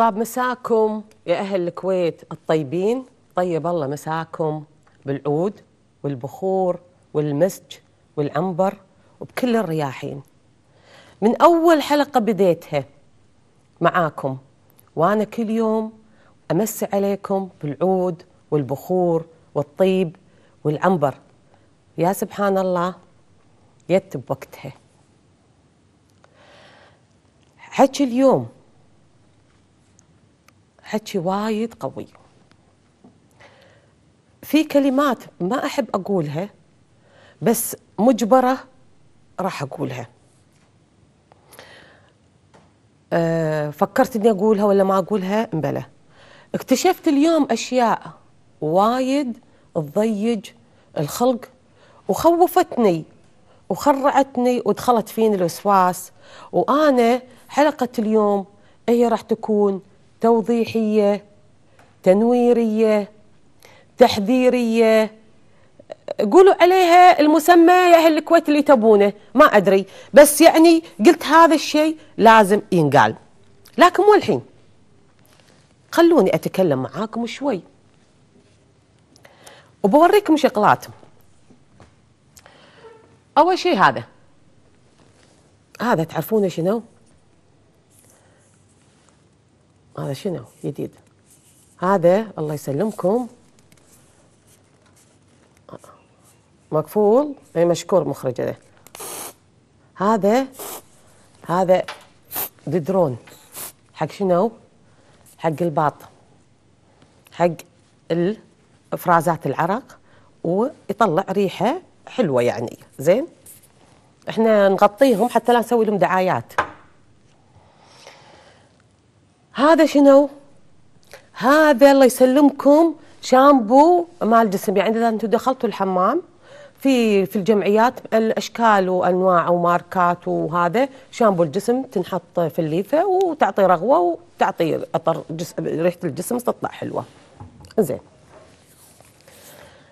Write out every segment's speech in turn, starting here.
طاب مساكم يا أهل الكويت الطيبين طيب الله مساكم بالعود والبخور والمسج والعنبر وبكل الرياحين من أول حلقة بديتها معاكم وأنا كل يوم أمسي عليكم بالعود والبخور والطيب والعنبر يا سبحان الله يت بوقتها حكي اليوم حكي وايد قوي في كلمات ما أحب أقولها بس مجبرة راح أقولها آه، فكرت اني اقولها ولا ما اقولها مبلى اكتشفت اليوم اشياء وايد تضيج الخلق وخوفتني وخرعتني ودخلت فيني الوسواس وانا حلقه اليوم هي راح تكون توضيحيه تنويريه تحذيريه قولوا عليها المسمى يا اهل الكويت اللي تبونه ما ادري بس يعني قلت هذا الشيء لازم ينقال لكن مو الحين خلوني اتكلم معاكم شوي وبوريكم شغلات اول شيء هذا هذا تعرفونه شنو هذا شنو جديد هذا الله يسلمكم مقفول اي مشكور مخرج هذا هذا هذا ددرون حق شنو حق الباط حق افرازات العرق ويطلع ريحه حلوه يعني زين احنا نغطيهم حتى لا نسوي لهم دعايات هذا شنو؟ هذا الله يسلمكم شامبو مال الجسم يعني اذا انتم دخلتوا الحمام في في الجمعيات الاشكال وانواع وماركات وهذا شامبو الجسم تنحط في الليفه وتعطي رغوه وتعطي اطر جسم ريحه الجسم تطلع حلوه. زين.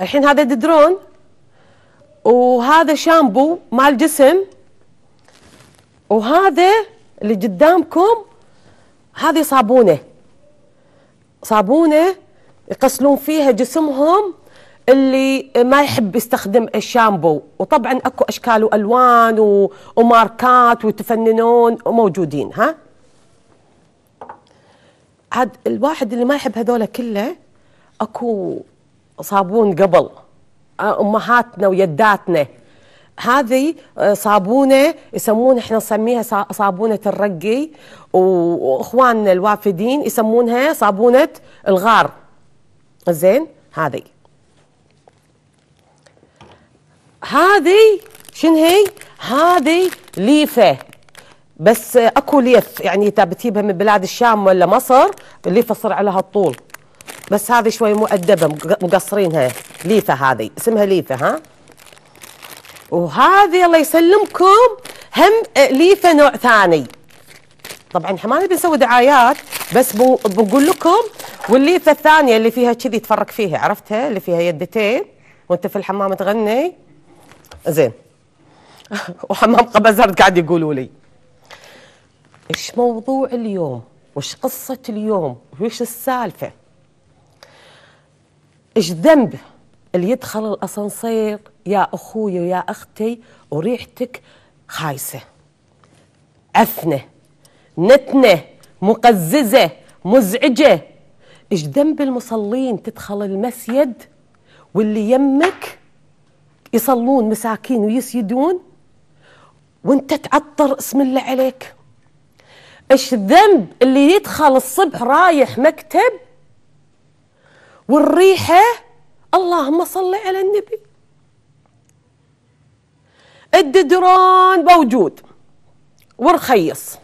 الحين هذا ددرون وهذا شامبو مال جسم وهذا اللي قدامكم هذه صابونه صابونه يغسلون فيها جسمهم اللي ما يحب يستخدم الشامبو وطبعا اكو اشكال والوان وماركات وتفننون موجودين ها عاد الواحد اللي ما يحب هذول كله اكو صابون قبل امهاتنا ويداتنا هذه آه، صابونه يسمونها احنا نسميها صابونه الرقي واخواننا الوافدين يسمونها صابونه الغار زين هذه هذه شنو هي هذه ليفه بس آه، اكو ليف يعني اذا بتجيبها من بلاد الشام ولا مصر الليفه صار على الطول بس هذه شوي مؤدبه مقصرينها ليفه هذه اسمها ليفه ها وهذه الله يسلمكم هم آه، ليفه نوع ثاني طبعا احنا ما نبي نسوي دعايات بس بقول لكم والليفه الثانيه اللي فيها كذي تفرك فيها عرفتها اللي فيها يدتين وانت في الحمام تغني زين وحمام قبزرد قاعد يقولوا لي ايش موضوع اليوم وايش قصه اليوم وايش السالفه ايش ذنب اللي يدخل الاسانسير يا أخوي ويا أختي وريحتك خايسة أثنة نتنة مقززة مزعجة إيش ذنب المصلين تدخل المسجد واللي يمك يصلون مساكين ويسجدون وانت تعطر اسم الله عليك ايش ذنب اللي يدخل الصبح رايح مكتب والريحه اللهم صل على النبي الددرون موجود ورخيص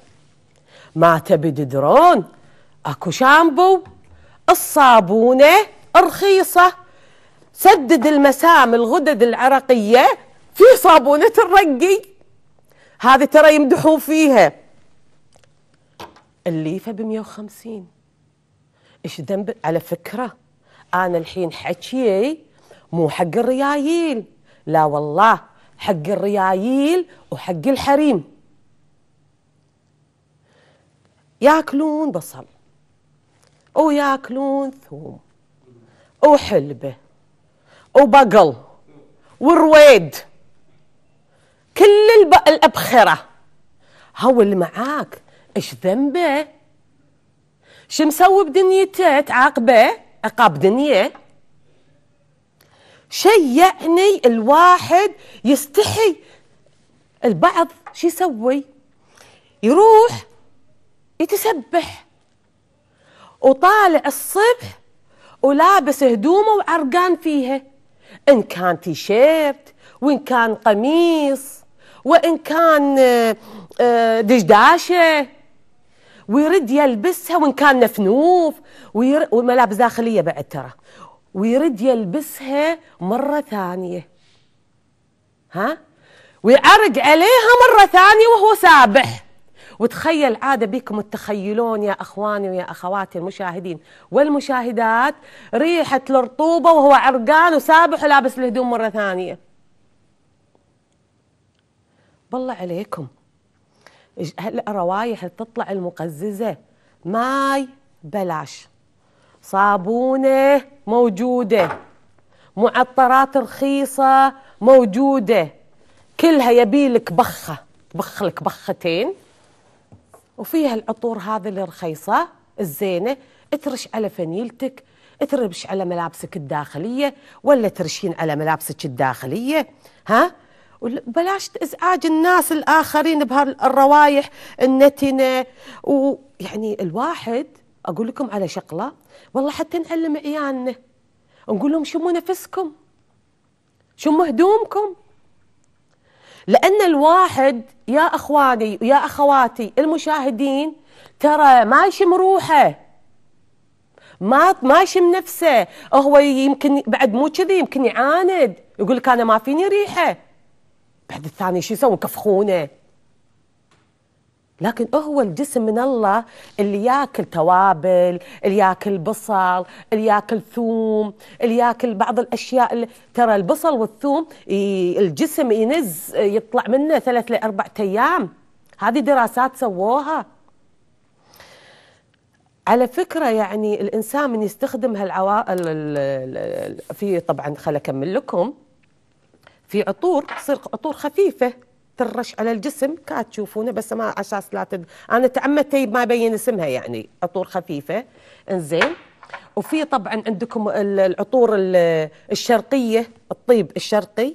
ما تبي ددرون اكو شامبو الصابونه رخيصه سدد المسام الغدد العرقيه في صابونه الرقي هذه ترى يمدحون فيها الليفه ب 150 ايش ذنب على فكره انا الحين حكيي مو حق الريايل لا والله حق الريايل وحق الحريم ياكلون بصل وياكلون ثوم وحلبة وبقل ورويد كل الأبخرة هو اللي معاك ايش ذنبه شو مسوي بدنيته تعاقبه عقاب دنيه شيء يعني الواحد يستحي البعض شو يسوي يروح يتسبح وطالع الصبح ولابس هدومه وعرقان فيها ان كان تيشيرت وان كان قميص وان كان آه، آه، دشداشه ويرد يلبسها وان كان نفنوف وملابس داخليه بعد ترى ويرد يلبسها مرة ثانية ها ويعرق عليها مرة ثانية وهو سابح وتخيل عاد بكم تتخيلون يا اخواني ويا اخواتي المشاهدين والمشاهدات ريحه الرطوبه وهو عرقان وسابح ولابس الهدوم مره ثانيه. بالله عليكم هالروايح تطلع المقززه ماي بلاش صابونه موجوده معطرات رخيصه موجوده كلها يبيلك بخه لك بختين وفيها العطور هذه الرخيصه الزينه ترش على فنيلتك تربش على ملابسك الداخليه ولا ترشين على ملابسك الداخليه ها بلاش ازعاج الناس الاخرين بهالروايح النتنه ويعني الواحد اقول لكم على شغله والله حتى نعلم عيالنا نقول لهم شموا نفسكم شموا هدومكم لأن الواحد يا أخواني ويا أخواتي المشاهدين ترى ما يشم روحه ما ما يشم نفسه هو يمكن بعد مو كذي يمكن يعاند يقول لك انا ما فيني ريحه بعد الثاني شو يسوون كفخونه لكن هو الجسم من الله اللي ياكل توابل اللي ياكل بصل اللي ياكل ثوم اللي ياكل بعض الاشياء اللي ترى البصل والثوم الجسم ينز يطلع منه ثلاث لاربع ايام هذه دراسات سووها على فكره يعني الانسان من يستخدم هالعوائل في طبعا خل اكمل لكم في عطور تصير عطور خفيفه ترش على الجسم كات تشوفونه بس ما عشان لا تد... انا تعمدت ما ابين اسمها يعني عطور خفيفه انزين وفي طبعا عندكم العطور الشرقيه الطيب الشرقي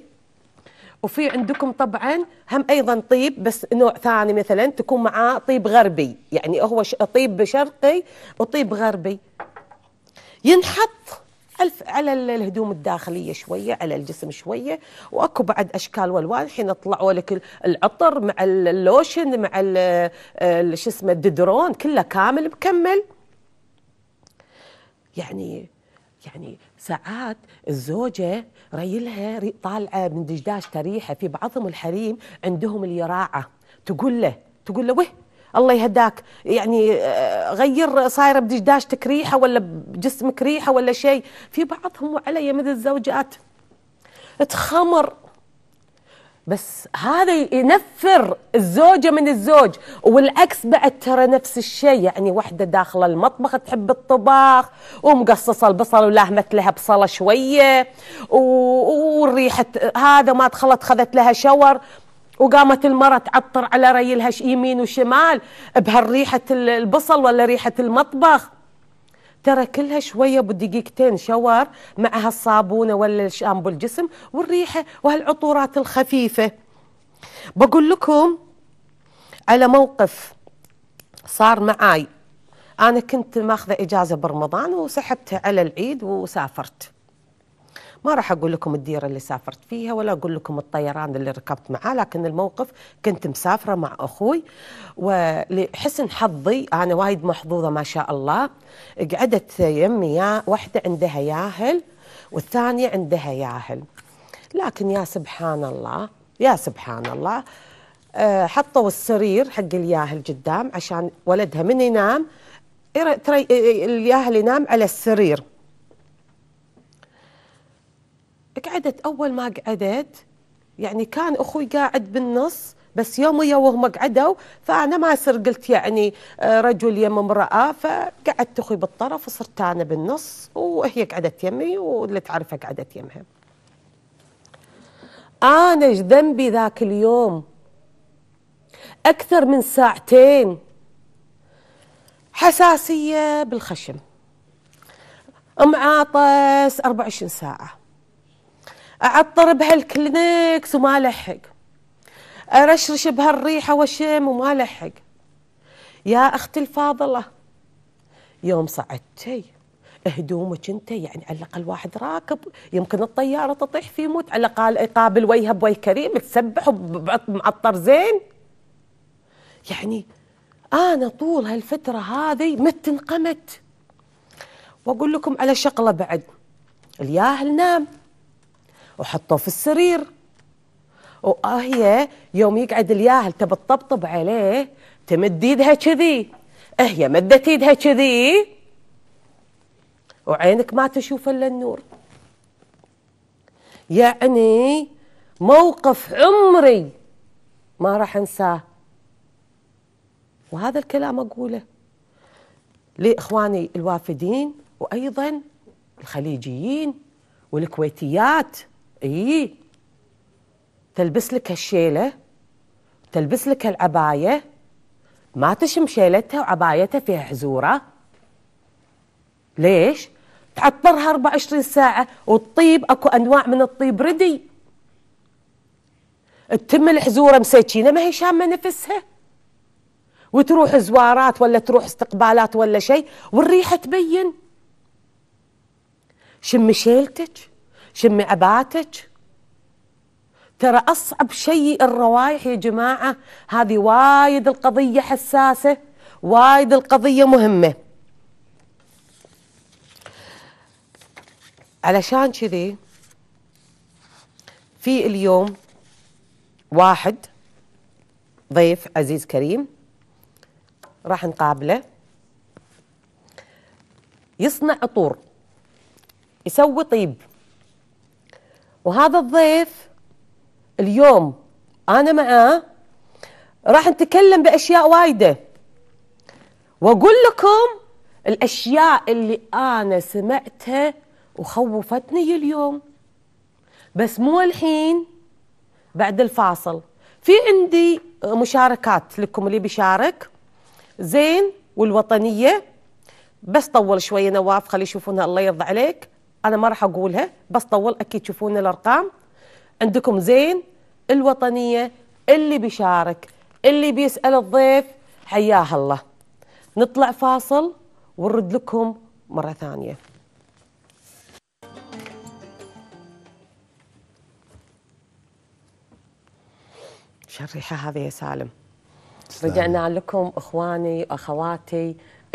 وفي عندكم طبعا هم ايضا طيب بس نوع ثاني مثلا تكون معاه طيب غربي يعني هو طيب شرقي وطيب غربي ينحط الف على الهدوم الداخليه شويه على الجسم شويه واكو بعد اشكال والوان الحين طلعوا لك العطر مع اللوشن مع شو اسمه الددرون كله كامل مكمل يعني يعني ساعات الزوجة ريلها ري طالعة من دجداش تريحه في بعضهم الحريم عندهم اليراعة تقول له تقول له وه الله يهداك يعني آه، غير صايره بدشداشتك ريحه ولا بجسمك ريحه ولا شيء في بعضهم وعلي مثل الزوجات تخمر بس هذا ينفر الزوجة من الزوج والعكس بعد ترى نفس الشيء يعني واحدة داخلة المطبخ تحب الطباخ ومقصصة البصل ولاهمت لها بصلة شوية وريحة هذا ما دخلت خذت لها شاور وقامت المرأة تعطر على ريلها يمين وشمال بهالريحة البصل ولا ريحة المطبخ ترى كلها شوية بدقيقتين شاور مع هالصابونة ولا الشامبو الجسم والريحة وهالعطورات الخفيفة بقول لكم على موقف صار معاي أنا كنت ماخذة إجازة برمضان وسحبتها على العيد وسافرت ما راح اقول لكم الديره اللي سافرت فيها ولا اقول لكم الطيران اللي ركبت معاه لكن الموقف كنت مسافره مع اخوي ولحسن حظي انا وايد محظوظه ما شاء الله قعدت يمي يا واحده عندها ياهل والثانيه عندها ياهل لكن يا سبحان الله يا سبحان الله آه، حطوا السرير حق الياهل قدام عشان ولدها من ينام آه، آه، الياهل ينام على السرير قعدت اول ما قعدت يعني كان اخوي قاعد بالنص بس يوم ويا وهم قعدوا فانا ما صرت قلت يعني آه، رجل يم امراه فقعدت اخوي بالطرف وصرت انا بالنص وهي قعدت يمي واللي تعرفها قعدت يمها. انا ايش ذنبي ذاك اليوم؟ اكثر من ساعتين حساسيه بالخشم معاطس 24 ساعه اعطر بهالكلينكس وما لحق ارشرش بهالريحه والشم وما لحق يا اختي الفاضله يوم صعدتي هدومك انت يعني على الاقل واحد راكب يمكن الطياره تطيح فيه موت على الاقل يقابل ويها بوجه كريم تسبح معطر زين يعني انا طول هالفتره هذه مت انقمت واقول لكم على شغله بعد الياهل نام وحطه في السرير وآهية يوم يقعد الياهل تبى تطبطب عليه تمد ايدها كذي اهي مدت ايدها كذي وعينك ما تشوف الا النور يعني موقف عمري ما راح انساه وهذا الكلام اقوله لاخواني الوافدين وايضا الخليجيين والكويتيات اي تلبس لك هالشيله تلبس لك هالعبايه ما تشم شيلتها وعبايتها فيها حزوره ليش؟ تعطرها 24 ساعه والطيب اكو انواع من الطيب ردي تتم الحزوره مسكينه ما هي شامه نفسها وتروح زوارات ولا تروح استقبالات ولا شيء والريحه تبين شم شيلتك شمي أباتك ترى أصعب شيء الروايح يا جماعة هذه وايد القضية حساسة وايد القضية مهمة علشان كذي في اليوم واحد ضيف عزيز كريم راح نقابله يصنع عطور يسوي طيب وهذا الضيف اليوم انا معاه راح نتكلم باشياء وايده واقول لكم الاشياء اللي انا سمعتها وخوفتني اليوم بس مو الحين بعد الفاصل في عندي مشاركات لكم اللي بيشارك زين والوطنيه بس طول شويه نواف خلي يشوفونها الله يرضى عليك انا ما راح اقولها بس طول اكيد تشوفون الارقام عندكم زين الوطنيه اللي بيشارك اللي بيسال الضيف حياه الله نطلع فاصل ونرد لكم مره ثانيه شو الريحه هذه يا سالم رجعنا لكم اخواني واخواتي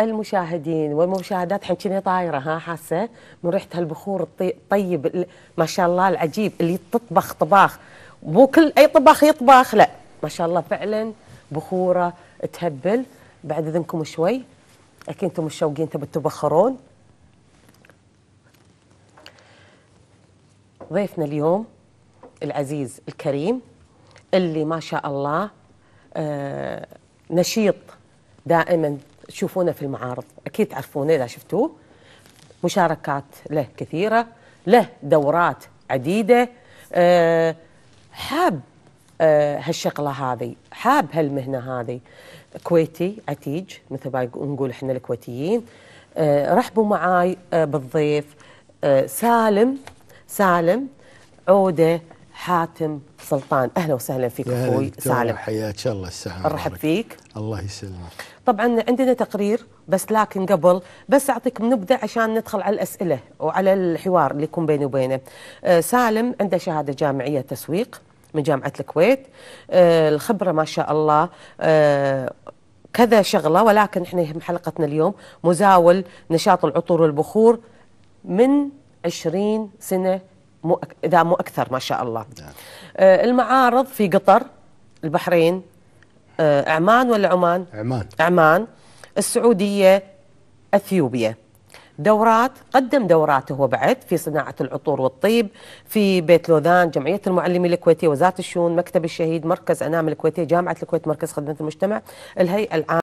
المشاهدين والمشاهدات حين طايره ها حاسه من ريحه هالبخور الطيب طيب، ما شاء الله العجيب اللي تطبخ طباخ مو كل اي طباخ يطبخ لا ما شاء الله فعلا بخوره تهبل بعد اذنكم شوي اكيد انتم مشوقين تبوا تبخرون ضيفنا اليوم العزيز الكريم اللي ما شاء الله آه، نشيط دائما تشوفونه في المعارض أكيد تعرفونه إذا شفتوه مشاركات له كثيرة له دورات عديدة أه حاب أه هالشغلة هذه حاب هالمهنة هذه كويتي عتيج مثل ما نقول احنا الكويتيين أه رحبوا معاي آه، بالضيف آه، سالم سالم عوده حاتم سلطان اهلا وسهلا فيك اخوي سالم حياك الله السلام نرحب فيك الله يسلمك طبعا عندنا تقرير بس لكن قبل بس اعطيكم نبذه عشان ندخل على الاسئله وعلى الحوار اللي يكون بيني وبينه آه، سالم عنده شهاده جامعيه تسويق من جامعه الكويت آه، الخبره ما شاء الله آه، كذا شغله ولكن احنا يهم حلقتنا اليوم مزاول نشاط العطور والبخور من 20 سنه مو اذا مو اكثر ما شاء الله. نعم. المعارض في قطر البحرين آه، عمان ولا عمان؟ عمان عمان السعودية أثيوبيا دورات قدم دورات هو بعد في صناعة العطور والطيب في بيت لوذان جمعية المعلمين الكويتية وزارة الشؤون مكتب الشهيد مركز أنام الكويتية جامعة الكويت مركز خدمة المجتمع الهيئة العامة